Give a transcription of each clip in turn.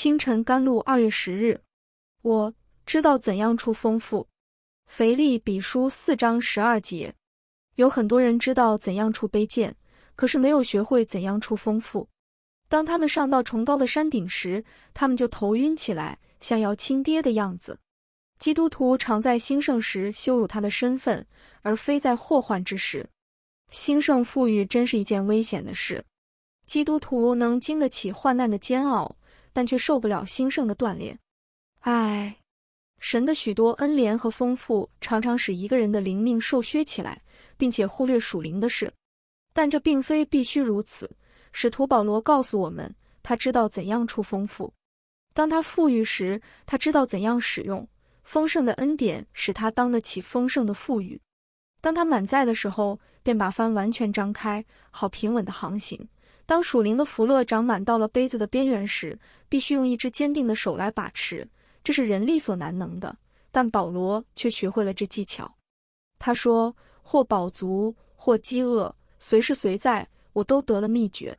清晨甘露，二月十日，我知道怎样处丰富。腓力比书四章十二节，有很多人知道怎样处卑贱，可是没有学会怎样处丰富。当他们上到崇高的山顶时，他们就头晕起来，像要亲爹的样子。基督徒常在兴盛时羞辱他的身份，而非在祸患之时。兴盛富裕真是一件危险的事。基督徒能经得起患难的煎熬。但却受不了兴盛的锻炼，唉，神的许多恩怜和丰富常常使一个人的灵命受削起来，并且忽略属灵的事，但这并非必须如此。使徒保罗告诉我们，他知道怎样处丰富。当他富裕时，他知道怎样使用丰盛的恩典，使他当得起丰盛的富裕。当他满载的时候，便把帆完全张开，好平稳的航行。当属灵的福乐长满到了杯子的边缘时，必须用一只坚定的手来把持，这是人力所难能的。但保罗却学会了这技巧。他说：“或饱足，或饥饿，随时随在，我都得了秘诀。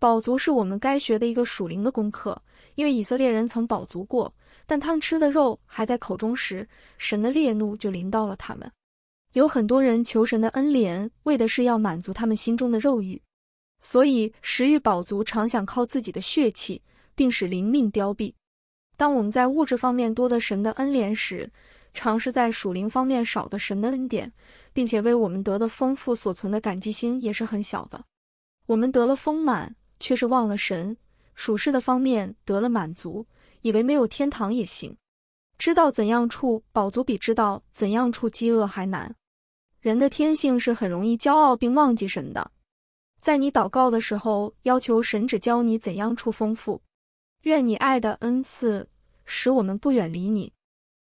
饱足是我们该学的一个属灵的功课，因为以色列人曾饱足过，但他们吃的肉还在口中时，神的烈怒就临到了他们。有很多人求神的恩怜，为的是要满足他们心中的肉欲。”所以食欲饱足，常想靠自己的血气，并使灵命凋敝。当我们在物质方面多的神的恩怜时，尝试在属灵方面少的神的恩典，并且为我们得的丰富所存的感激心也是很小的。我们得了丰满，却是忘了神；属世的方面得了满足，以为没有天堂也行。知道怎样处饱足，比知道怎样处饥饿还难。人的天性是很容易骄傲，并忘记神的。在你祷告的时候，要求神只教你怎样处丰富，愿你爱的恩赐使我们不远离你。